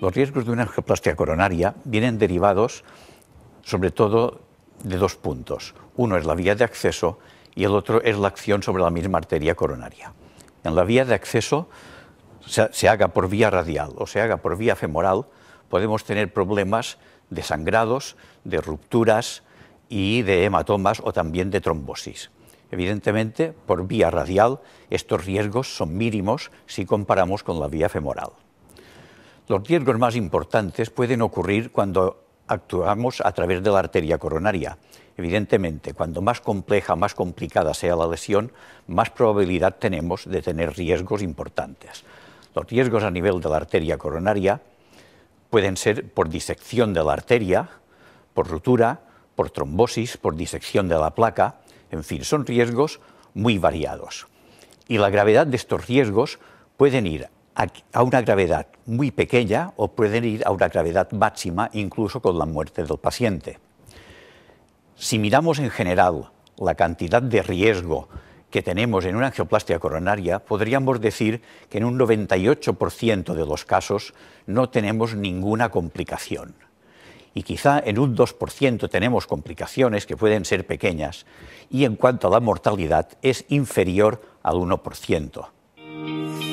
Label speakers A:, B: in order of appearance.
A: Los riesgos de una angioplastia coronaria vienen derivados sobre todo de dos puntos. Uno es la vía de acceso y el otro es la acción sobre la misma arteria coronaria. En la vía de acceso, se, se haga por vía radial o se haga por vía femoral, podemos tener problemas de sangrados, de rupturas y de hematomas o también de trombosis. Evidentemente, por vía radial, estos riesgos son mínimos si comparamos con la vía femoral. Los riesgos más importantes pueden ocurrir cuando actuamos a través de la arteria coronaria. Evidentemente, cuando más compleja, más complicada sea la lesión, más probabilidad tenemos de tener riesgos importantes. Los riesgos a nivel de la arteria coronaria pueden ser por disección de la arteria, por ruptura, por trombosis, por disección de la placa, en fin, son riesgos muy variados. Y la gravedad de estos riesgos pueden ir a una gravedad muy pequeña o pueden ir a una gravedad máxima incluso con la muerte del paciente. Si miramos en general la cantidad de riesgo que tenemos en una angioplastia coronaria, podríamos decir que en un 98% de los casos no tenemos ninguna complicación. Y quizá en un 2% tenemos complicaciones que pueden ser pequeñas, y en cuanto a la mortalidad es inferior al 1%.